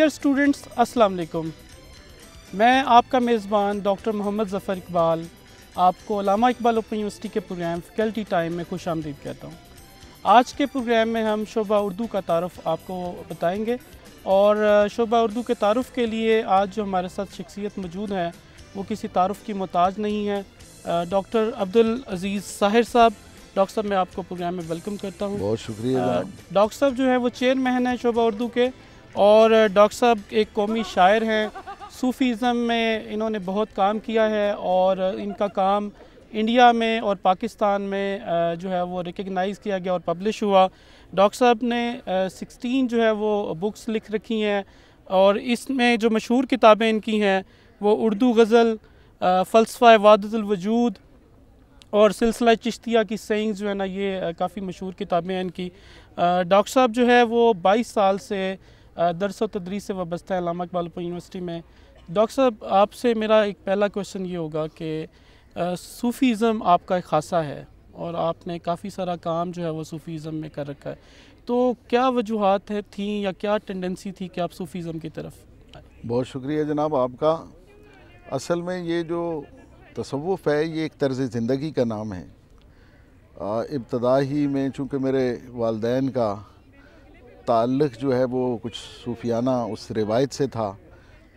Dear students अस्सलाम वालेकुम मैं आपका मेज़बान डॉक्टर मोहम्मद ज़फ़र इकबाल आपको अलामा इकबाल ओपन यूनिवर्सिटी के प्रोग्राम फैकल्टी टाइम में खुश आमदीद कहता हूँ आज के प्रोग्राम में हम शोबा उर्दू का तारफ़ आपको बताएंगे और शोबा उर्दू के तारफ़ के लिए आज जो हमारे साथ शख्सियत मौजूद है वो किसी तारफ़ की मोहताज नहीं है डॉक्टर अब्दुल अज़ीज़ साहिर साहब डॉक्टर साहब मैं आपको प्रोग्राम में वेलकम करता हूँ बहुत शुक्रिया डॉक्टर साहब जो है वो चेयरमैन है शोबा उर्दू के और डॉक्टर साहब एक कौमी शायर हैं सूफ़ीज़म में इन्होंने बहुत काम किया है और इनका काम इंडिया में और पाकिस्तान में जो है वो रिकगनाइज़ किया गया और पब्लिश हुआ डॉक्टर साहब ने सिक्सटीन जो है वो बुक्स लिख रखी हैं और इसमें जो मशहूर किताबें इनकी हैं वो उर्दू गज़ल फ़लसफ़ा वादतलवजूद और सिलसिला चिश्तिया की सेंग जो है ना ये काफ़ी मशहूर किताबें हैं इनकी डॉक्टर साहब जो है वो बाईस साल से दरस तदरीस से वाबस्ता है लामा इकबालपुर यूनिवर्सिटी में डॉक्टर साहब आपसे मेरा एक पहला क्वेश्चन ये होगा कि सूफ़ीज़म आपका एक खासा है और आपने काफ़ी सारा काम जो है वो सूफ़ीज़म में कर रखा है तो क्या वजूहत है थी या क्या टेंडेंसी थी कि आप सूफ़ीज़म की तरफ बहुत शुक्रिया जनाब आपका असल में ये जो तसवुफ़ है ये एक तर्ज़ ज़िंदगी का नाम है इब्तदा ही में चूँकि मेरे वालदेन का ताल्लुक़ जो है वो कुछ सूफियाना उस रिवायत से था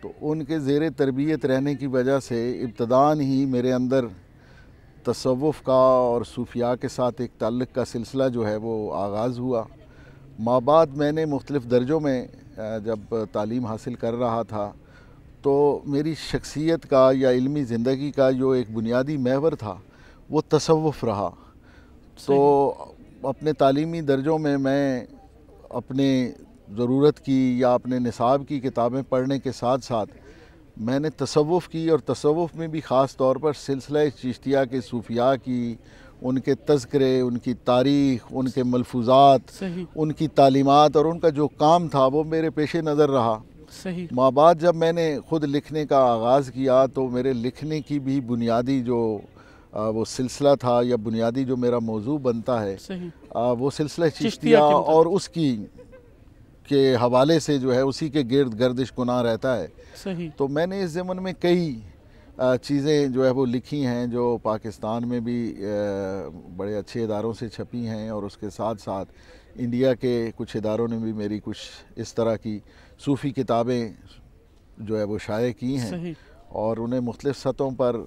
तो उनके ज़ेर तरबियत रहने की वजह से इब्तदान ही मेरे अंदर तसवुफ़ का और सूफिया के साथ एक ताल्लुक़ का सिलसिला जो है वो आगाज़ हुआ माँ बाद मैंने मुख्तलिफ़ दर्जों में जब तालीम हासिल कर रहा था तो मेरी शख्सियत का या इलमी ज़िंदगी का जो एक बुनियादी महवर था वो तसवुफ़ रहा तो अपने तालीमी दर्जों में मैं अपने ज़रूरत की या अपने निसाब की किताबें पढ़ने के साथ साथ मैंने तसवुफ़ की और तसवुफ़ में भी ख़ास तौर पर सिलसिला चिश्तिया के सूफिया की उनके तस्करे उनकी तारीख उनके मलफूजात उनकी तालीमत और उनका जो काम था वो मेरे पेशे नज़र रहा सही माँ बाद जब मैंने ख़ुद लिखने का आगाज़ किया तो मेरे लिखने की भी बुनियादी जो आ, वो सिलसिला था या बुनियादी जो मेरा मौजू बनता है आ, वो सिलसिला चिश्तिया मतलब। और उसकी के हवाले से जो है उसी के गर्द गर्दिश गुना रहता है सही तो मैंने इस ज़मन में कई चीज़ें जो है वो लिखी हैं जो पाकिस्तान में भी बड़े अच्छे इदारों से छपी हैं और उसके साथ साथ इंडिया के कुछ इदारों ने भी मेरी कुछ इस तरह की सूफ़ी किताबें जो है वो शाये की हैं और उन्हें मुख्तफ सतहों पर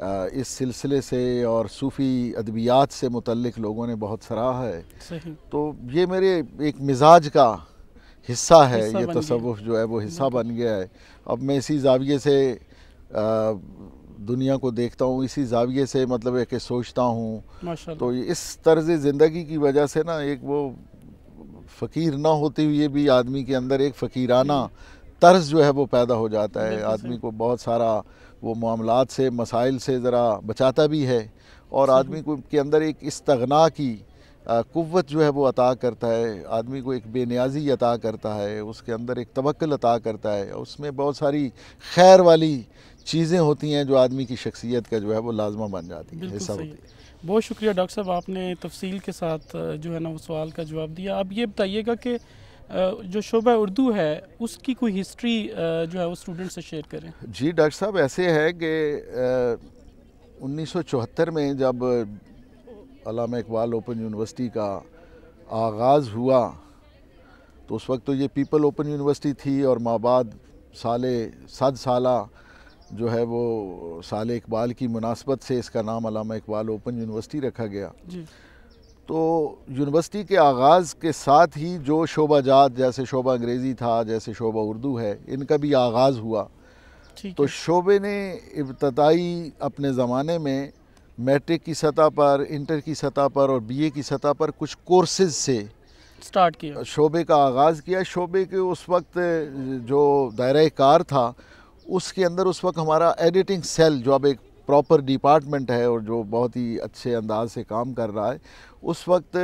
इस सिलसिले से और सूफ़ी अदबियात से मुतलक लोगों ने बहुत सराहा है तो ये मेरे एक मिजाज का हिस्सा है हिस्सा ये तसवुफ़ जो है वो हिस्सा बन गया है अब मैं इसी जाविये से आ, दुनिया को देखता हूँ इसी जाविये से मतलब एक कि सोचता हूँ तो इस तर्ज ज़िंदगी की वजह से ना एक वो फ़कीर ना होते हुए भी आदमी के अंदर एक फ़कीराना तर्ज जो है वो पैदा हो जाता है आदमी को बहुत सारा वो मामला से मसाइल से ज़रा बचाता भी है और आदमी को के अंदर एक तगना की कुत जो है वो अता करता है आदमी को एक बेनियाजी अता करता है उसके अंदर एक तवक्ल अता करता है उसमें बहुत सारी खैर वाली चीज़ें होती हैं जो आदमी की शख्सियत का जो है वो लाजमा बन जाती है ऐसा होती है बहुत शुक्रिया डॉक्टर साहब आपने तफसील के साथ जो है ना वो सवाल का जवाब दिया अब ये बताइएगा कि जो शोबा उर्दू है उसकी कोई हिस्ट्री जो है वो स्टूडेंट से शेयर करें जी डॉक्टर साहब ऐसे है कि उन्नीस में जब अलामा इकबाल ओपन यूनिवर्सिटी का आगाज़ हुआ तो उस वक्त तो ये पीपल ओपन यूनिवर्सिटी थी और माबाद साले सद साला जो है वो साल इकबाल की मुनासबत से इसका नाम अलामा इकबाल ओपन यूनिवर्सिटी रखा गया जी। तो यूनिवर्सिटी के आगाज़ के साथ ही जो शोबा जात जैसे शोबा अंग्रेज़ी था जैसे शोबा उर्दू है इनका भी आगाज़ हुआ तो शोबे ने इब्तदाई अपने ज़माने में मैट्रिक की सतह पर इंटर की सतह पर और बीए की सतह पर कुछ कोर्सेज से स्टार्ट किया शोबे का आगाज़ किया शोबे के उस वक्त जो दायरा कार था उसके अंदर उस वक्त हमारा एडिटिंग सेल जो अब एक प्रॉपर डिपार्टमेंट है और जो बहुत ही अच्छे अंदाज से काम कर रहा है उस वक्त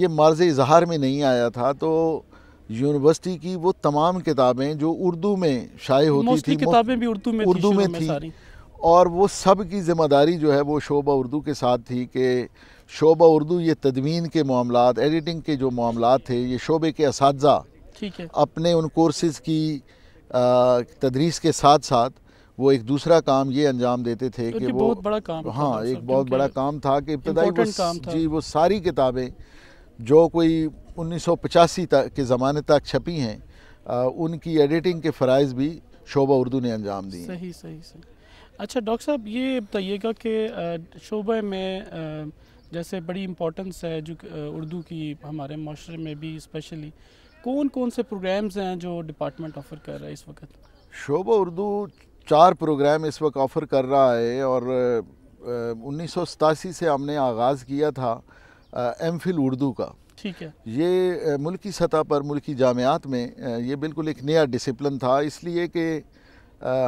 ये मर्ज़ इजहार में नहीं आया था तो यूनिवर्सिटी की वो तमाम किताबें जो उर्दू में शाये होती थी किताबें भी उर्दू में उर्दू में थी, में थी और वो सब की ज़िम्मेदारी जो है वो शोबा उर्दू के साथ थी कि शोबा उर्दू ये तदवीन के मामला एडिटिंग के जो मामला थे ये शोबे के इस अपने उन कोर्सेज़ की तदरीस के साथ साथ वो एक दूसरा काम ये अंजाम देते थे कि वो बहुत बड़ा काम हाँ एक बहुत बड़ा काम था कि इब्तदाई जी वो सारी किताबें जो कोई उन्नीस सौ पचासी तक के ज़माने तक छपी हैं उनकी एडिटिंग के फ़रज़ भी शोबा उर्दू ने अंजाम दिए सही सही सही अच्छा डॉक्टर साहब ये बताइएगा कि शोबे में जैसे बड़ी इम्पोर्टेंस है जो उर्दू की हमारे माशरे में भी स्पेशली कौन कौन से प्रोग्राम्स हैं जो डिपार्टमेंट ऑफर कर रहा है इस वक्त शोबा उर्दू चार प्रोग्राम इस वक्त ऑफ़र कर रहा है और उन्नीस से हमने आगाज़ किया था एम फिल उर्दू का ठीक है ये मुल्की सतह पर मुल्की जामियात में ये बिल्कुल एक नया डिसिप्लिन था इसलिए कि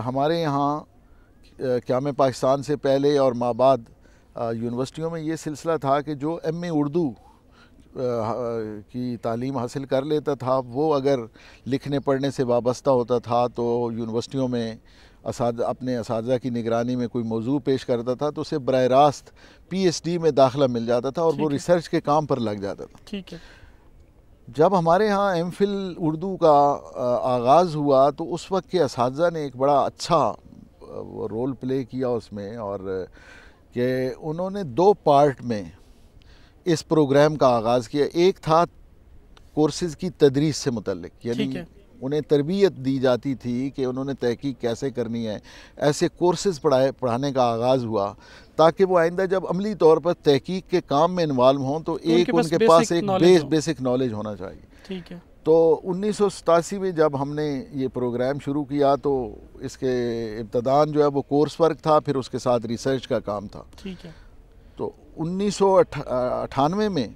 हमारे यहाँ क्या मैं पाकिस्तान से पहले और माँ बाद यूनिवर्सिटियों में ये सिलसिला था कि जो एम उर्दू की तालीम हासिल कर लेता था वो अगर लिखने पढ़ने से वाबस्ता होता था तो यूनिवर्सिटियों में अपने इस की निगरानी में कोई मौजू पेश करता था तो उसे बर रास्त पी एच डी में दाखिला मिल जाता था और वो रिसर्च के काम पर लग जाता था ठीक है जब हमारे यहाँ एम फिल उर्दू का आगाज़ हुआ तो उस वक्त के इस ने एक बड़ा अच्छा रोल प्ले किया उसमें और कि उन्होंने दो पार्ट में इस प्रोग्राम का आगाज़ किया एक था कोर्सेज़ की तदरीस से मतलब यानी उन्हें तरबियत दी जाती थी कि उन्होंने तहकीक कैसे करनी है ऐसे कोर्सेज पढ़ाए पढ़ाने का आगाज़ हुआ ताकि वो आइंदा जब अमली तौर पर तहकीक के काम में इन्वाल्व हों तो एक उनके, उनके पास एक बेस बेसिक नॉलेज होना चाहिए ठीक है तो उन्नीस में जब हमने ये प्रोग्राम शुरू किया तो इसके इब्तदान जो है वो कोर्स वर्क था फिर उसके साथ रिसर्च का काम था ठीक है तो उन्नीस में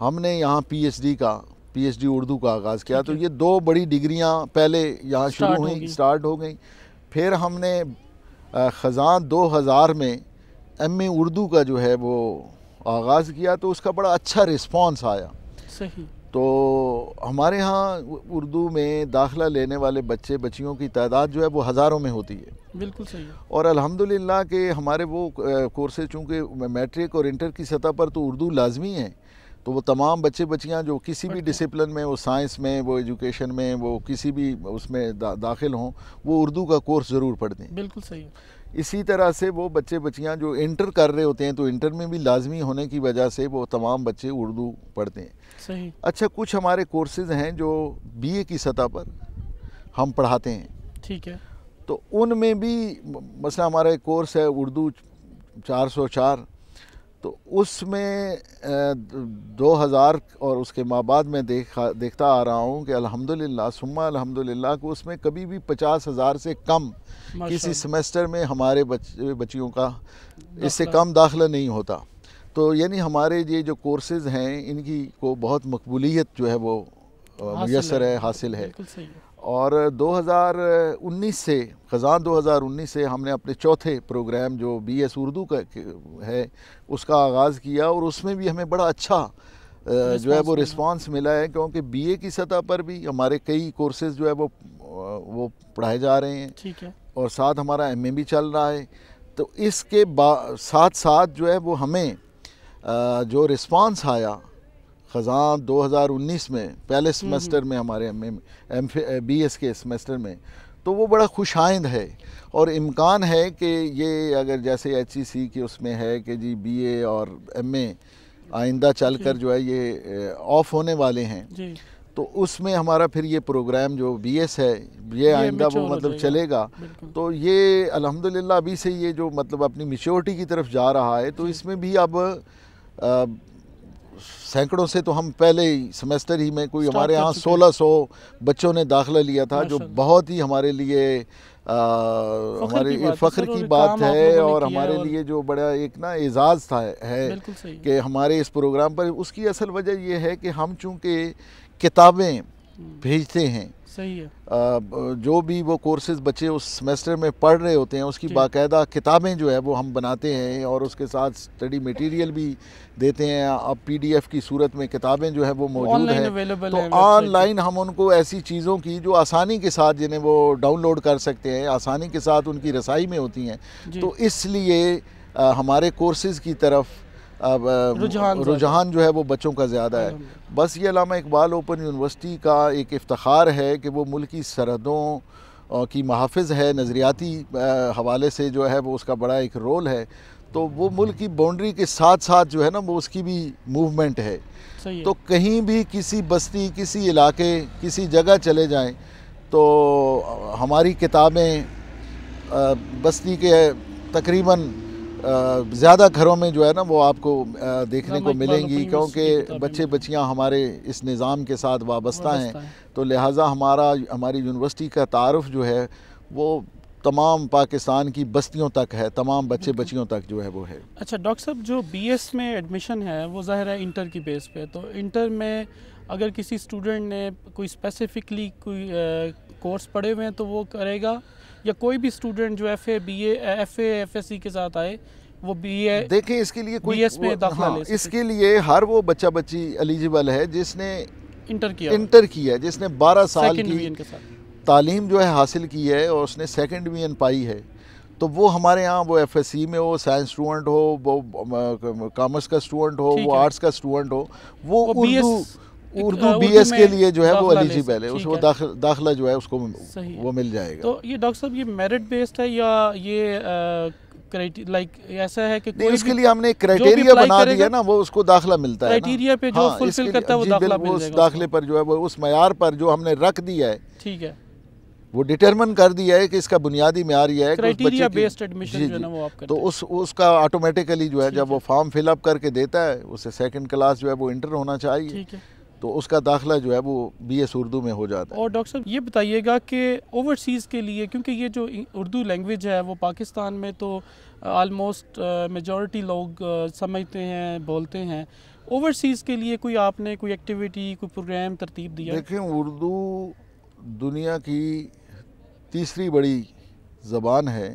हमने यहाँ डी का पीएचडी उर्दू का आगाज़ किया तो ये दो बड़ी डिग्रियाँ पहले यहाँ शुरू हुई स्टार्ट हो गई फिर हमने दो 2000 में एम उर्दू का जो है वो आगाज़ किया तो उसका बड़ा अच्छा रिस्पॉन्स आया सही तो हमारे यहाँ उर्दू में दाखला लेने वाले बच्चे बच्चियों की तादाद जो है वो हज़ारों में होती है बिल्कुल सही है। और अल्हम्दुलिल्लाह के हमारे वो कोर्सेज चूँकि मैट्रिक और इंटर की सतह पर तो उर्दू लाजमी है तो वो तमाम बच्चे बच्चियाँ जो किसी भी डिसिप्लिन में वो साइंस में वो एजुकेशन में वो किसी भी उसमें दा, दाखिल हों वो उर्दू का कोर्स ज़रूर पढ़ दें बिल्कुल सही इसी तरह से वो बच्चे बच्चियाँ जो इंटर कर रहे होते हैं तो इंटर में भी लाजमी होने की वजह से वो तमाम बच्चे उर्दू पढ़ते हैं सही अच्छा कुछ हमारे कोर्सेज़ हैं जो ए की सतह पर हम पढ़ाते हैं ठीक है तो उनमें भी मसला हमारा एक कोर्स है उर्दू चार तो उसमें 2000 और उसके माँ बाद में देखा देखता आ रहा हूँ कि अल्हम्दुलिल्लाह सुम्मा अल्हम्दुलिल्लाह को उसमें कभी भी पचास हज़ार से कम किसी सेमेस्टर में हमारे बच, बच्चियों का इससे कम दाखिला नहीं होता तो यानी हमारे ये जो कोर्सेज़ हैं इनकी को बहुत मकबूलीत जो है वो मैसर है हासिल है और 2019 से खजान 2019 से हमने अपने चौथे प्रोग्राम जो बी एस उर्दू का है उसका आगाज़ किया और उसमें भी हमें बड़ा अच्छा जो है वो रिस्पांस मिला है क्योंकि बीए की सतह पर भी हमारे कई कोर्सेज जो है वो वो पढ़ाए जा रहे हैं ठीक है और साथ हमारा एमए भी चल रहा है तो इसके साथ साथ जो है वो हमें जो रिस्पांस आया खजान 2019 में पहले सेमेस्टर हम्म, हम्म। में हमारे एम एम बी एस के सेमेस्टर में तो वो बड़ा खुशाइंद है और इम्कान है कि ये अगर जैसे एच सी सी के उसमें है कि जी बी ए और एम ए आइंदा चल कर जो है ये ऑफ eh, होने वाले हैं तो उसमें हमारा फिर ये प्रोग्राम जो बी एस है ये आइंदा वो मतलब चलेगा तो ये अलहमदिल्ला अभी से ये जो मतलब अपनी मिच्योरिटी की तरफ जा रहा है तो इसमें भी अब eh, सैकड़ों से तो हम पहले ही सेमेस्टर ही में कोई हमारे यहाँ सोलह सौ बच्चों ने दाखिला लिया था जो बहुत ही हमारे लिए आ, हमारे फ़ख्र की बात है और हमारे और... लिए जो बड़ा एक ना एजाज़ था है कि हमारे इस प्रोग्राम पर उसकी असल वजह यह है कि हम चूँकि किताबें हम्म। भेजते हैं सही है जो भी वो कोर्सेज बच्चे उस सेमेस्टर में पढ़ रहे होते हैं उसकी बाकायदा किताबें जो है वो हम बनाते हैं और उसके साथ स्टडी मटेरियल भी देते हैं अब पीडीएफ की सूरत में किताबें जो है वो मौजूद हैं तो ऑनलाइन हम उनको ऐसी चीज़ों की जो आसानी के साथ जिन्हें वो डाउनलोड कर सकते हैं आसानी के साथ उनकी रसाई में होती हैं तो इसलिए हमारे कोर्सेज़ की तरफ अब रुझान जो है वो बच्चों का ज़्यादा है बस ये लामा इकबाल ओपन यूनिवर्सिटी का एक इफ्तार है कि वो मुल्क की सरहदों की महाफ़ है नज़रियाती हवाले से जो है वो उसका बड़ा एक रोल है तो वो मुल्क की बाउंड्री के साथ साथ जो है ना वो उसकी भी मूवमेंट है तो कहीं भी किसी बस्ती किसी इलाके किसी जगह चले जाएं तो हमारी किताबें बस्ती के तकरीबन ज़्यादा घरों में जो है ना वो आपको देखने हाँ, को मिलेंगी क्योंकि बच्चे बच्चियां हमारे इस निज़ाम के साथ वाबस्ता हैं तो लिहाजा हमारा हमारी यूनिवर्सिटी का तारफ़ जो है वो तमाम पाकिस्तान की बस्तियों तक है तमाम बच्चे बच्चियों तक जो है वो है अच्छा डॉक्टर साहब जो बीएस में एडमिशन है वो ज़ाहिर है इंटर की बेस पे तो इंटर में अगर किसी स्टूडेंट ने कोई स्पेसिफिकली कोई कोर्स पढ़े हुए हैं तो वो करेगा या कोई भी स्टूडेंट जो F A B F F S C के साथ आए वो बी ए देखें इसके लिए कोई एस में दाखिला हाँ, ले इसके लिए हर वो बच्चा बच्ची एलिजिबल है जिसने इंटर किया इंटर किया जिसने 12 साल की तालीम जो है हासिल की है और उसने सेकेंड डिवीजन पाई है तो वो हमारे यहाँ वो एफ में हो साइंस स्टूडेंट हो वो कॉमर्स का स्टूडेंट हो वो आर्ट्स का स्टूडेंट हो वो उर्दू उर्दू बी एस के लिए जो है वो एलिजिबल है उसको दाखला, जो है उसको वो मिल जाएगा तो ये डॉक्टर साहब ये मेरिट बेस्ड है या ये लाइक ऐसा है कि कोई इसके लिए हमने क्राइटेरिया बना दिया ना वो उसको दाखला मिलता है क्राइटेरिया पे जो फुलफिल हाँ, करता है वो दाखला मिल उस दाखले पर जो है वो उस मैार पर जो हमने रख दिया है ठीक है वो डिटरमिन कर दिया है कि इसका बुनियादी मैार है क्राइटेरिया बेस्ड एडमिशन जो है ना वो आप तो उस उसका ऑटोमेटिकली जो है जब वो फॉर्म फिलअप करके देता है उसे सेकंड क्लास जो है वो इंटर होना चाहिए ठीक है तो उसका दाखिला जो है वो बी एस उर्दू में हो जाता है और डॉक्टर साहब ये बताइएगा कि ओवरसीज़ के लिए क्योंकि ये जो उर्दू लैंग्वेज है वो पाकिस्तान में तो आलमोस्ट मेजॉरिटी लोग समझते हैं बोलते हैं ओवरसीज़ के लिए कोई आपने कोई एक्टिविटी कोई प्रोग्राम तरतीब दिया देखें उर्दू दुनिया की तीसरी बड़ी ज़बान है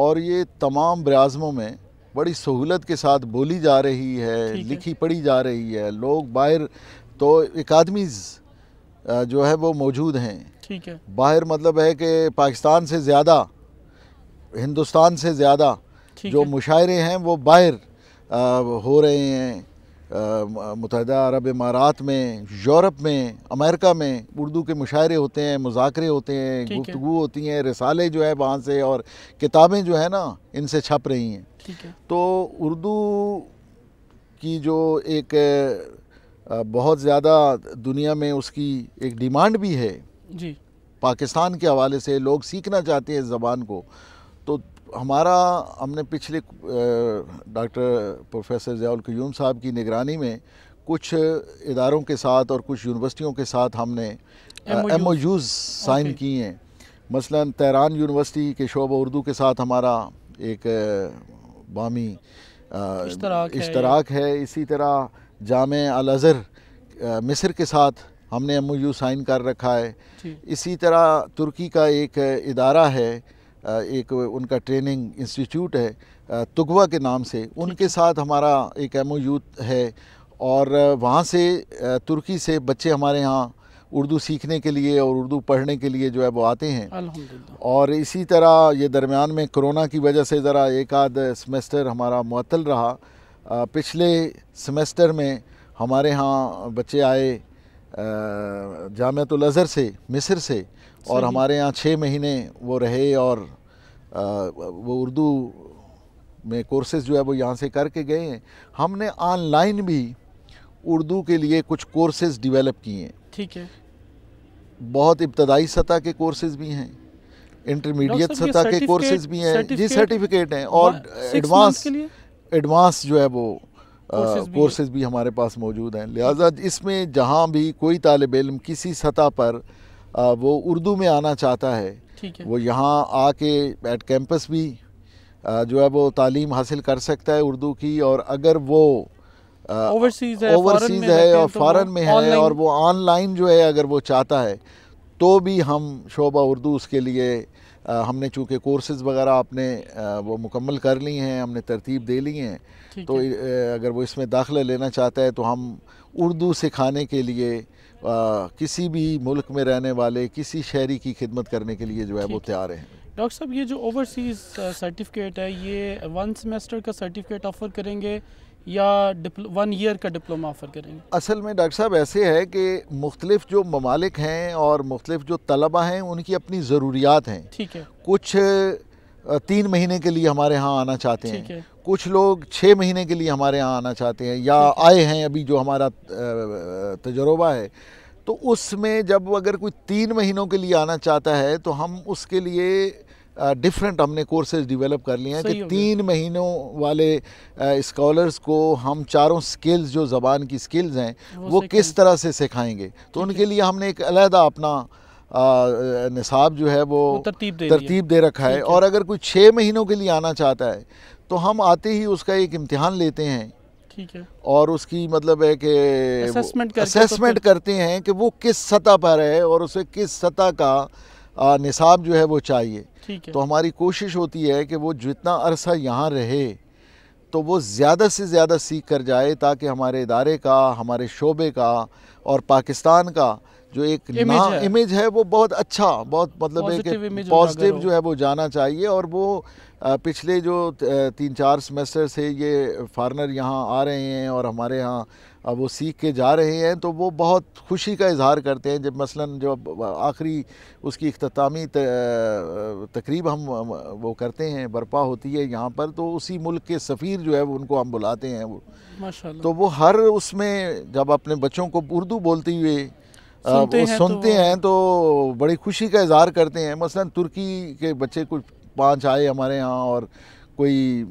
और ये तमाम ब्राज़मों में बड़ी सहूलत के साथ बोली जा रही है लिखी है। पढ़ी जा रही है लोग बाहर तो अकादमीज जो है वो मौजूद हैं ठीक है बाहर मतलब है कि पाकिस्तान से ज़्यादा हिंदुस्तान से ज़्यादा जो है। मुशायरे हैं वो बाहर हो रहे हैं मुतद अरब इमारात में यूरोप में अमेरिका में उर्दू के मुशायरे होते हैं मुजाकरे होते हैं गुफ्तु होती हैं रिसाले जो है वहाँ से और किताबें जो है ना इनसे छप रही हैं है। तो उर्दू की जो एक बहुत ज़्यादा दुनिया में उसकी एक डिमांड भी है जी पाकिस्तान के हवाले से लोग सीखना चाहते हैं इस ज़बान को तो हमारा हमने पिछले डॉक्टर प्रोफेसर ज़ियाल क्यूम साहब की निगरानी में कुछ इदारों के साथ और कुछ यूनिवर्सिटियों के साथ हमने एम ओ यूज़ साइन किए हैं मसलन तहरान यूनिवर्सिटी के शोब उर्दू के साथ हमारा एक बामी इश्तराक है, है इसी तरह जाम अल-अज़हर मिस्र के साथ हमने एम यू साइन कर रखा है इसी तरह तुर्की का एक इदारा है एक उनका ट्रेनिंग इंस्टीट्यूट है तुगवा के नाम से उनके साथ हमारा एक एम यू है और वहाँ से तुर्की से बच्चे हमारे यहाँ उर्दू सीखने के लिए और उर्दू पढ़ने के लिए जो है वो आते हैं और इसी तरह ये दरमियान में कोरोना की वजह से ज़रा एक आध सेमेस्टर हमारा मअतल रहा पिछले सेमेस्टर में हमारे यहाँ बच्चे आए जामतुल अज़हर से मिस्र से और हमारे यहाँ छः महीने वो रहे और आ, वो उर्दू में कोर्सेज जो है वो यहाँ से करके गए हैं हमने ऑनलाइन भी उर्दू के लिए कुछ कोर्सेज डेवलप किए हैं ठीक है बहुत इब्तदाई सतह के कोर्सेज भी हैं इंटरमीडिएट सतह के कोर्सेज भी हैं जी सर्टिफिकेट हैं और एडवांस एडवांस जो है वो कोर्सेज भी, भी हमारे पास मौजूद हैं लिहाजा इसमें जहाँ भी कोई तालब इम किसी सतह पर आ, वो उर्दू में आना चाहता है, है। वो यहाँ आके एट कैंपस भी आ, जो है वो तालीम हासिल कर सकता है उर्दू की और अगर वो ओवरसीज़ है ओवरसीज़ है और फ़ारन में है तो और वो ऑनलाइन जो है अगर वो चाहता है तो भी हम शोबा उर्दू उसके लिए हमने चूँकि कोर्सेज़ वगैरह आपने वो मुकम्मल कर ली हैं हमने तरतीब दे ली हैं तो है। अगर वो इसमें दाखिला लेना चाहता है तो हम उर्दू सिखाने के लिए आ, किसी भी मुल्क में रहने वाले किसी शहरी की खिदमत करने के लिए जो है वो तैयार हैं डॉक्टर साहब ये जो ओवरसीज़ सर्टिफिकेट है ये वन सेमेस्टर का सर्टिफिकेट ऑफ़र करेंगे या वन ईयर का डिप्लोमा ऑफर करेंगे असल में डॉक्टर साहब ऐसे है कि मुख्तलिफ जो ममालिक हैं और मुख्तलिफ जो तलबा हैं उनकी अपनी ज़रूरियात हैं ठीक है कुछ तीन महीने के लिए हमारे यहाँ आना चाहते हैं है। कुछ लोग छः महीने के लिए हमारे यहाँ आना चाहते हैं या आए हैं अभी जो हमारा तजर्बा है तो उसमें जब अगर कोई तीन महीनों के लिए आना चाहता है तो हम उसके लिए डिफरेंट हमने कोर्सेज डेवलप कर लिए हैं कि तीन महीनों वाले स्कॉलर्स को हम चारों स्किल्स जो ज़बान की स्किल्स हैं वो, वो किस तरह से सिखाएंगे तो उनके लिए हमने एक अलहदा अपना निसाब जो है वो तरतीब दे, तरतीब दे रखा है और अगर कोई छः महीनों के लिए आना चाहता है तो हम आते ही उसका एक इम्तहान लेते हैं ठीक है और उसकी मतलब है कि असेसमेंट तो करते हैं कि वो किस सतह पर है और उसे किस सतह का निसाब जो है वो चाहिए ठीक है तो हमारी कोशिश होती है कि वो जितना अरसा यहाँ रहे तो वो ज़्यादा से ज़्यादा सीख कर जाए ताकि हमारे इदारे का हमारे शोबे का और पाकिस्तान का जो एक इमेज है। इमेज है वो बहुत अच्छा बहुत मतलब एक पॉजिटिव जो है वो जाना चाहिए और वो पिछले जो तीन चार सेमेस्टर से ये फारनर यहाँ आ रहे हैं और हमारे यहाँ अब वो सीख के जा रहे हैं तो वो बहुत खुशी का इजहार करते हैं जब मसलन जब आखिरी उसकी अख्तामी तकरीब हम वो करते हैं बर्पा होती है यहाँ पर तो उसी मुल्क के सफ़ीर जो है वो उनको हम बुलाते हैं वो तो वो हर उसमें जब अपने बच्चों को उर्दू बोलते हुए सुनते, हैं, तो सुनते तो... हैं तो बड़ी खुशी का इजहार करते हैं मसलन तुर्की के बच्चे कुछ पाँच आए हमारे यहाँ और कोई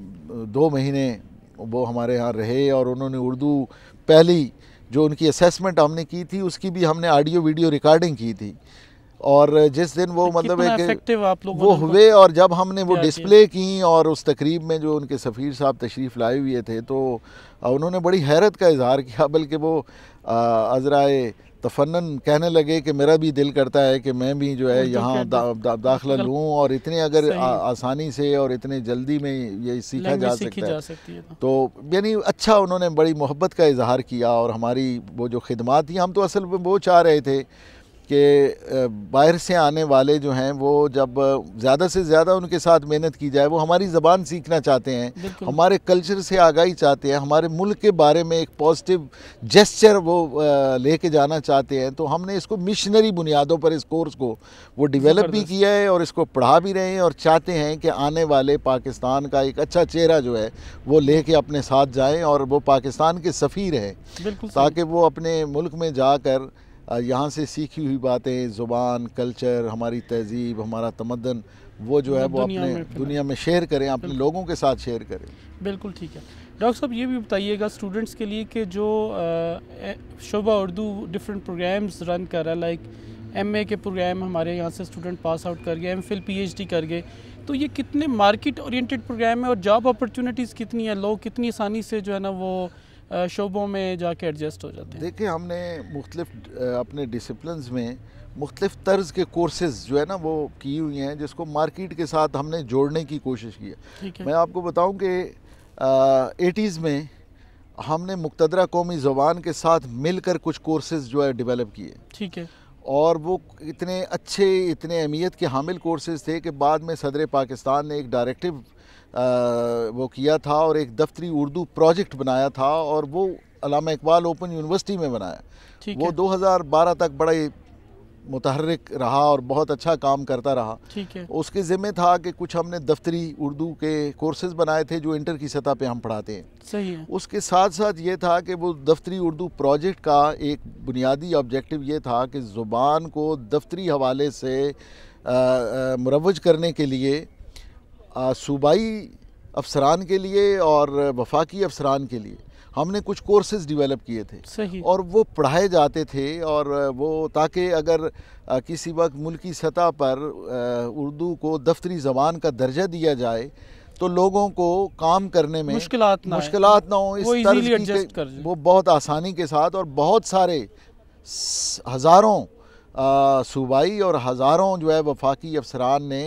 दो महीने वो हमारे यहाँ रहे और उन्होंने उर्दू पहली जो उनकी असेसमेंट हमने की थी उसकी भी हमने ऑडियो वीडियो रिकॉर्डिंग की थी और जिस दिन वो तो मतलब एक आप लोग वो हुए और जब हमने वो डिस्प्ले की और उस तकरीब में जो उनके सफ़ीर साहब तशरीफ़ लाए हुए थे तो उन्होंने बड़ी हैरत का इजहार किया बल्कि वो अजराए तफ़न्न कहने लगे कि मेरा भी दिल करता है कि मैं भी जो है यहाँ दा, दा, दाखला लूँ और इतने अगर आ, आसानी से और इतने जल्दी में ये सीखा जा सकता है जा सकती है तो।, तो यानी अच्छा उन्होंने बड़ी मोहब्बत का इजहार किया और हमारी वो जो खदमात थी हम तो असल में वो चाह रहे थे कि बाहर से आने वाले जो हैं वो जब ज़्यादा से ज़्यादा उनके साथ मेहनत की जाए वो हमारी ज़बान सीखना चाहते हैं हमारे कल्चर से आगाही चाहते हैं हमारे मुल्क के बारे में एक पॉजिटिव जेस्चर वो लेके जाना चाहते हैं तो हमने इसको मिशनरी बुनियादों पर इस कोर्स को वो डिवेलप भी किया है और इसको पढ़ा भी रहे हैं और चाहते हैं कि आने वाले पाकिस्तान का एक अच्छा चेहरा जो है वो ले कर अपने साथ जाएँ और वो पाकिस्तान के सफ़ी रहें ताकि वो अपने मुल्क में जाकर यहाँ से सीखी हुई बातें ज़ुबान कल्चर हमारी तहजीब हमारा तमदन वो जो है वो अपने दुनिया में शेयर करें अपने लोगों के साथ शेयर करें बिल्कुल ठीक है डॉक्टर साहब ये भी बताइएगा स्टूडेंट्स के लिए कि जो शोभा उर्दू डिफरेंट प्रोग्राम्स रन कर रहा है लाइक एम ए के प्रोग्राम हमारे यहाँ से स्टूडेंट पास आउट कर गए M Phil P H D कर गए तो ये कितने मार्केट ओरिएंटेड प्रोग्राम है और जॉब अपॉर्चुनिटीज़ कितनी है लोग कितनी आसानी से जो है ना वो शोबों में जाके एडजस्ट हो जाते हैं देखिए हमने मुख्तलिफ अपने डिसप्लिन में मुख्तलिफ तर्ज के कोर्सेज जो है ना वो की हुई हैं जिसको मार्किट के साथ हमने जोड़ने की कोशिश की है, मैं आपको बताऊँ कि एटीज़ में हमने मुक्तदरा कौमी ज़बान के साथ मिलकर कुछ कोर्सेज जो है डेवलप किए ठीक है और वो इतने अच्छे इतने अहमियत के हामिल कोर्सेज थे कि बाद में सदर पाकिस्तान ने एक डायरेक्टिव वो किया था और एक दफ्तरी उर्दू प्रोजेक्ट बनाया था और वो अलामा इकबाल ओपन यूनिवर्सिटी में बनाया वो दो हज़ार बारह तक बड़ा मुतहरक रहा और बहुत अच्छा काम करता रहा ठीक है उसके ज़िम्मे था कि कुछ हमने दफ्तरी उर्दू के कोर्सेज बनाए थे जो इंटर की सतह पे हम पढ़ाते हैं सही है उसके साथ साथ ये था कि वो दफ्तरी उर्दू प्रोजेक्ट का एक बुनियादी ऑब्जेक्टिव ये था कि ज़ुबान को दफ्तरी हवाले से मुरवज करने के लिए सूबाई अफसरान के लिए और वफाकी अफसरान के लिए हमने कुछ कोर्सेज डेवलप किए थे सही। और वो पढ़ाए जाते थे और वो ताकि अगर किसी वक्त मुल्की सतह पर उर्दू को दफ्तरी ज़बान का दर्जा दिया जाए तो लोगों को काम करने में मुश्किल ना ना हो इस तरह की वो बहुत आसानी के साथ और बहुत सारे हज़ारों सूबाई और हज़ारों जो है वफाकी अफसरान ने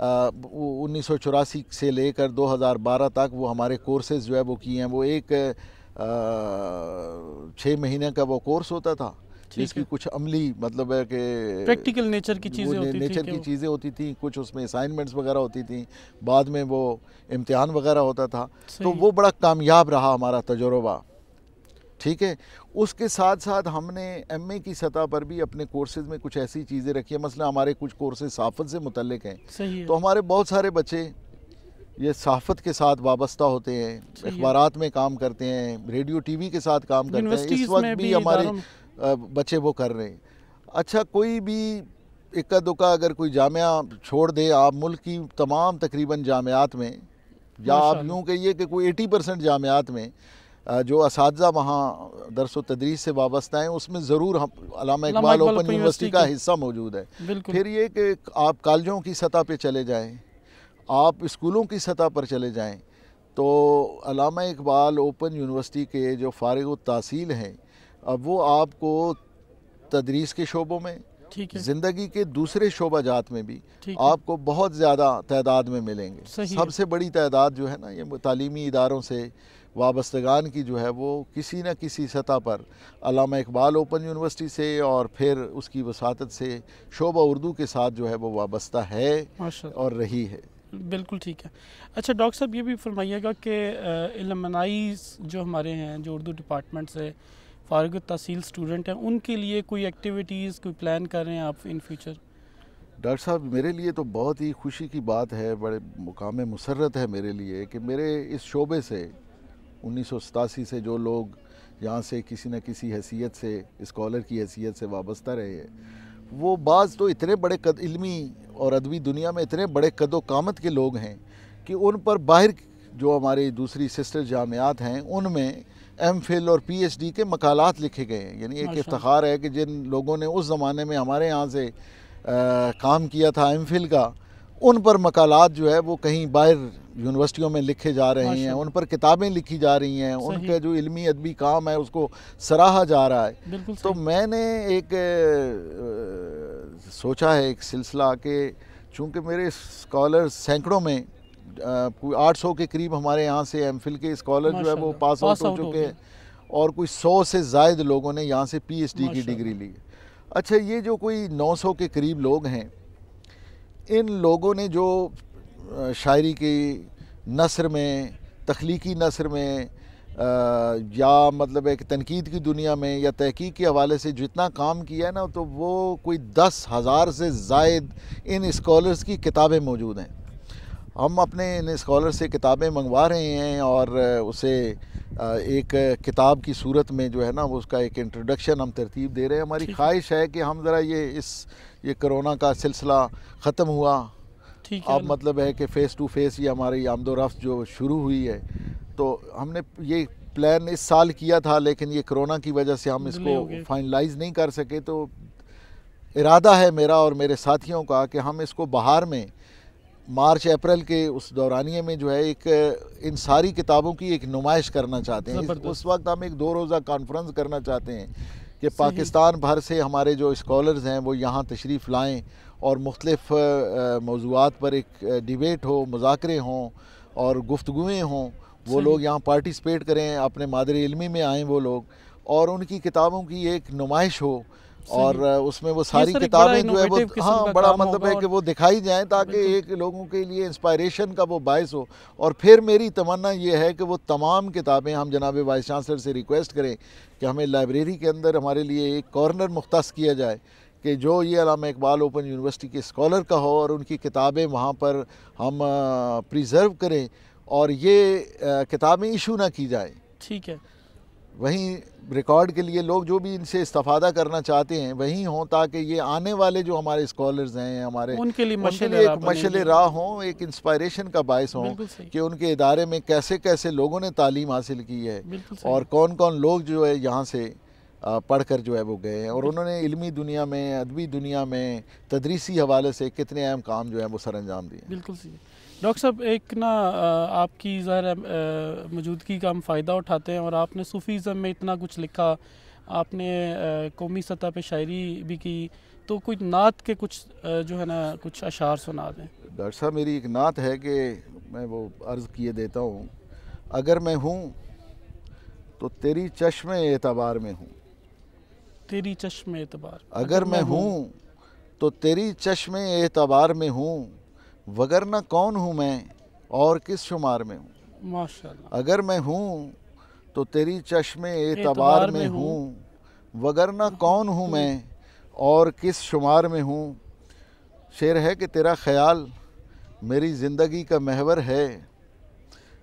उन्नीस से लेकर 2012 तक वो हमारे कोर्सेज जो है वो किए हैं वो एक छः महीने का वो कोर्स होता था जिसकी कुछ अमली मतलब है कि प्रैक्टिकल नेचर की चीज़ें होती नेचर की चीज़ें होती थी कुछ उसमें असाइनमेंट्स वगैरह होती थी बाद में वो इम्तिहान वगैरह होता था तो वो बड़ा कामयाब रहा हमारा तजुर्बा ठीक है उसके साथ साथ हमने एमए की सतह पर भी अपने कोर्सेज में कुछ ऐसी चीज़ें रखी हैं मसला हमारे कुछ कोर्सेज साफत से मुतलक हैं है। तो हमारे बहुत सारे बच्चे ये सहाफ़त के साथ वाबस्ता होते हैं अखबार में काम करते हैं रेडियो टीवी के साथ काम करते हैं इस वक्त भी हमारे बच्चे वो कर रहे हैं अच्छा कोई भी इक्का दुक्का अगर कोई जामिया छोड़ दे आप मुल्क की तमाम तकरीबन जामियात में या आप यूँ कहिए कि कोई एटी परसेंट जामियात में जो इस वहाँ दरस व तदरीस से वाबस्ता हैं उसमें ज़रूर हम इकबाल ओपन यूनिवर्सिटी का हिस्सा मौजूद है फिर ये कि आप कॉलेजों की सतह पर चले जाएँ आप स्कूलों की सतह पर चले जाएँ तो अलामा इकबाल ओपन यूनिवर्सिटी के जो फ़ारग तहसील हैं अब वो आपको तदरीस के शोबों में ज़िंदगी के दूसरे शोबा जात में भी आपको बहुत ज़्यादा तादाद में मिलेंगे सबसे बड़ी तादाद जो है ना ये तालीमी इदारों से वाबस्तगान की जो है वो किसी न किसी सतह पर अलामा इकबाल ओपन यूनिवर्सिटी से और फिर उसकी वसात से शोबा उर्दू के साथ जो है वो वाबस्ता है और रही है बिल्कुल ठीक है अच्छा डॉक्टर साहब ये भी फरमाइएगा कि एलमनाई जो हमारे हैं जो उर्दू डिपार्टमेंट से फारग तहसील स्टूडेंट हैं उनके लिए कोई एक्टिविटीज़ कोई प्लान कर रहे हैं आप इन फ्यूचर डॉक्टर साहब मेरे लिए तो बहुत ही खुशी की बात है बड़े मुकाम मुसरत है मेरे लिए कि मेरे इस शोबे से उन्नीस से जो लोग यहाँ से किसी न किसी हैसियत से इस्कॉलर की हैसियत से वाबस्ता रहे हैं वो बाज़ तो इतने बड़े कद इल्मी और अदबी दुनिया में इतने बड़े कदोकामत के लोग हैं कि उन पर बाहर जो हमारे दूसरी सिस्टर जामियात हैं उनमें एम फिल और पी एच डी के मकालत लिखे गए हैं यानी एक इफ्तार है कि जिन लोगों ने उस ज़माने में हमारे यहाँ से आ, काम किया था एम फिल का उन पर मकालत जो है वो कहीं बाहर यूनिवर्सिटियों में लिखे जा रहे हैं उन पर किताबें लिखी जा रही हैं उनका जो इलमी अदबी काम है उसको सराहा जा रहा है तो मैंने एक सोचा है एक सिलसिला कि चूँकि मेरे स्कॉलर सैकड़ों में आठ सौ के करीब हमारे यहाँ से एम फिल के स्कॉलर जो है वो पास आउट हो चुके हैं और कोई सौ से जायद लोगों ने यहाँ से पी एच डी की डिग्री ली अच्छा ये जो कोई नौ सौ के करीब लोग हैं इन लोगों ने जो शायरी की नसर में तख्लीकी नसर में आ, या मतलब एक तनकीद की दुनिया में या तहकीक के हवाले से जितना काम किया है ना तो वो कोई दस हज़ार से जायद इन स्कॉलर्स की किताबें मौजूद हैं हम अपने इन स्कॉलर से किताबें मंगवा रहे हैं और उसे एक किताब की सूरत में जो है ना उसका एक इंट्रोडक्शन हम तरतीब दे रहे हैं हमारी ख्वाहिश है कि हम ज़रा ये इस ये कोरोना का सिलसिला ख़त्म हुआ ठीक है अब मतलब है कि फ़ेस टू फेस ये हमारी आमदोरफ्त जो शुरू हुई है तो हमने ये प्लान इस साल किया था लेकिन ये कोरोना की वजह से हम इसको फाइनलाइज नहीं कर सके तो इरादा है मेरा और मेरे साथियों का कि हम इसको बाहर में मार्च अप्रैल के उस दौरानिए में जो है एक इन सारी किताबों की एक नुमाइश करना चाहते हैं उस वक्त हम एक दो रोज़ा कॉन्फ्रेंस करना चाहते हैं कि पाकिस्तान भर से हमारे जो इस्कॉलर्स हैं वो यहाँ तशरीफ़ लाएँ और मुख्तलफ मौजूद पर एक डिबेट हो मुजाकरे हों और गुफ्तगुएँ हों वो लोग यहाँ पार्टिसपेट करें अपने मादर इलमी में आएँ वो लोग और उनकी किताबों की एक नुमाइश हो और उसमें वो सारी किताबें जो है वो हाँ बड़ा मतलब है कि वो दिखाई जाए ताकि एक लोगों के लिए इंस्पायरेशन का वो बायस हो और फिर मेरी तमन्ना ये है कि वो तमाम किताबें हम जनाब वाइस चांसलर से रिक्वेस्ट करें कि हमें लाइब्रेरी के अंदर हमारे लिए एक कॉर्नर मुख्त किया जाए कि जो ये अलामा इकबाल ओपन यूनिवर्सिटी के स्कॉलर का हो और उनकी किताबें वहाँ पर हम प्रिजर्व करें और ये किताबें इशू ना की जाए ठीक है वहीं रिकॉर्ड के लिए लोग जो भी इनसे इस्तफादा करना चाहते हैं वहीं हों ताकि ये आने वाले जो हमारे स्कॉलर्स हैं हमारे उनके लिए उनके एक मशल राह हों एक इंस्पायरेशन का बायस हों कि उनके इदारे में कैसे कैसे लोगों ने तालीम हासिल की है और कौन कौन लोग जो है यहाँ से पढ़ कर जो है वो गए हैं और उन्होंने इलमी दुनिया में अदबी दुनिया में तदरीसी हवाले से कितने अहम काम जो है वो सर अंजाम दिए बिल्कुल सही डॉक्टर साहब एक ना आपकी ज़ाहिर मौजूदगी का हम फ़ायदा उठाते हैं और आपने सूफ़ीज़म में इतना कुछ लिखा आपने कौमी सतह पे शायरी भी की तो कुछ नात के कुछ जो है ना कुछ अशार सुना दें डॉक्टर साहब मेरी एक नात है कि मैं वो अर्ज़ किए देता हूँ अगर मैं हूँ तो तेरी चश्म एतबार में हूँ तेरी चश्म एतबार अगर मैं हूँ तो तेरी चश्म एतबार में हूँ वगरना कौन हूँ मैं और किस शुमार में हूँ अगर मैं हूँ तो तेरी चश्मे एतबार में हूँ वगरना कौन हूँ मैं और किस शुमार में हूँ शेर है कि तेरा ख्याल मेरी ज़िंदगी का महवर है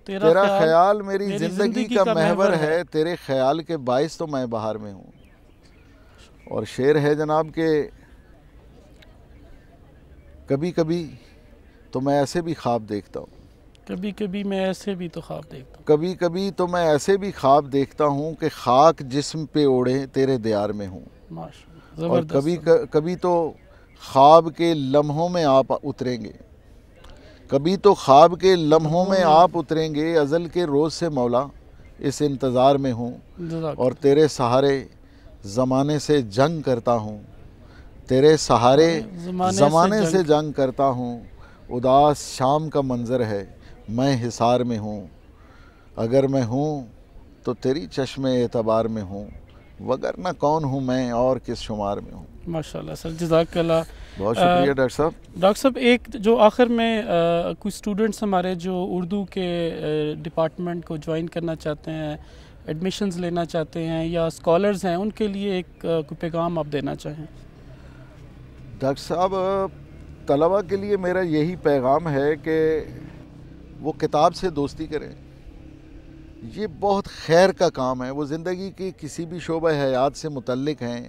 तेरा, तेरा ख्याल मेरी ज़िंदगी का, का महवर है तेरे ख्याल के बायस तो मैं बाहर में हूँ और शेर है जनाब के कभी कभी तो मैं ऐसे भी ख्वाब देखता हूँ कभी कभी मैं ऐसे भी तो ख्वाब देखता हूँ कभी कभी तो मैं ऐसे भी ख्वाब देखता हूँ कि खाक जिस्म पे ओढ़े तेरे दियार में हूँ और कभी कभी तो ख्वाब के लम्हों में आप उतरेंगे कभी तो ख्वाब के लम्हों में आप उतरेंगे अज़ल के रोज़ से मौला इस इंतज़ार में हूँ और तेरे सहारे ज़माने से जंग करता हूँ तेरे सहारे ज़माने से जंग करता हूँ उदास शाम का मंज़र है मैं हिसार में हूँ अगर मैं हूँ तो तेरी चश्मे एतबार में हूँ वगर ना कौन हूँ मैं और किस शुमार में हूँ माशाल्लाह सर जजाकल्ला बहुत शुक्रिया डॉक्टर साहब डॉक्टर साहब एक जो आखिर में आ, कुछ स्टूडेंट्स हमारे जो उर्दू के डिपार्टमेंट को ज्वाइन करना चाहते हैं एडमिशन्स लेना चाहते हैं या स्कॉलर्स हैं उनके लिए एक पैगाम आप देना चाहें डॉक्टर साहब तलबा के लिए मेरा यही पैगाम है कि वो किताब से दोस्ती करें ये बहुत खैर का काम है वो ज़िंदगी के किसी भी शोब हयात से मुतलक हैं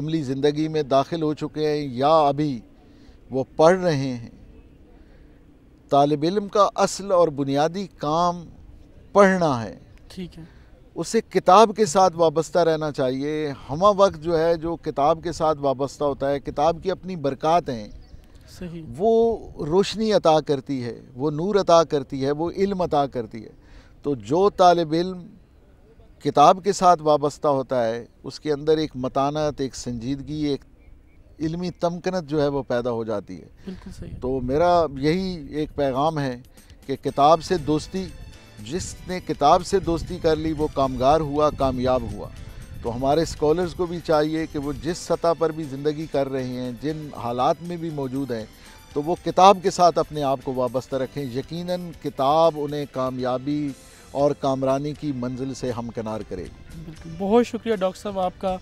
अमली ज़िंदगी में दाखिल हो चुके हैं या अभी वो पढ़ रहे हैं तालब इम का असल और बुनियादी काम पढ़ना है ठीक है उसे किताब के साथ वाबस्ता रहना चाहिए हम वक्त जो है जो किताब के साथ वाबस्ता होता है किताब की अपनी बरक़ात हैं वो रोशनी अता करती है वो नूर अता करती है वो इल्म अता करती है तो जो तालब इल्म किताब के साथ वाबस्ता होता है उसके अंदर एक मतानत एक संजीदगी एक इल्मी तमकनत जो है वो पैदा हो जाती है सही। तो मेरा यही एक पैगाम है कि किताब से दोस्ती जिसने किताब से दोस्ती कर ली वो कामगार हुआ कामयाब हुआ तो हमारे स्कॉलर्स को भी चाहिए कि वो जिस सतह पर भी ज़िंदगी कर रहे हैं जिन हालात में भी मौजूद हैं तो वो किताब के साथ अपने आप को वाबस्ता रखें यकीन किताब उन्हें कामयाबी और कामरानी की मंजिल से हमकनार करेगी बहुत शुक्रिया डॉक्टर साहब आपका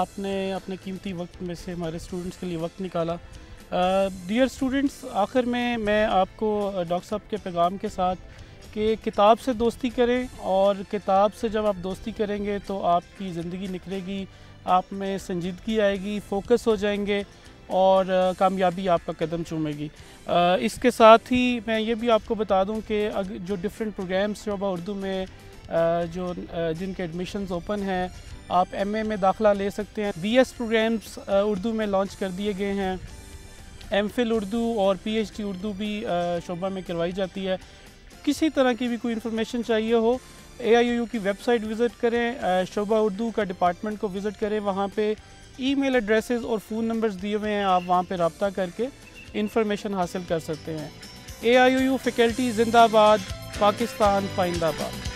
आपने अपने कीमती वक्त में से हमारे स्टूडेंट्स के लिए वक्त निकाला डियर स्टूडेंट्स आखिर में मैं आपको डॉक्टर साहब के पैगाम के साथ कि किताब से दोस्ती करें और किताब से जब आप दोस्ती करेंगे तो आपकी ज़िंदगी निकलेगी आप में संजीदगी आएगी फोकस हो जाएंगे और कामयाबी आपका कदम चूमेगी इसके साथ ही मैं ये भी आपको बता दूं कि जो डिफरेंट प्रोग्राम्स शोबा उर्दू में जो जिनके एडमिशन्स ओपन हैं आप एमए में दाखला ले सकते हैं बीएस प्रोग्राम्स उर्दू में लॉन्च कर दिए गए हैं एम फिल उर्दू और पीएचडी उर्दू भी शोबा में करवाई जाती है किसी तरह की भी कोई इन्फॉर्मेशन चाहिए हो ए की वेबसाइट विज़िट करें शोबा उर्दू का डिपार्टमेंट को विज़िट करें वहाँ पे ईमेल एड्रेसेस और फ़ोन नंबर्स दिए हुए हैं आप वहाँ पे रबता करके इन्फॉर्मेशन हासिल कर सकते हैं ए आई यू फैकल्टी जिंदाबाद पाकिस्तान फाइंदाबाद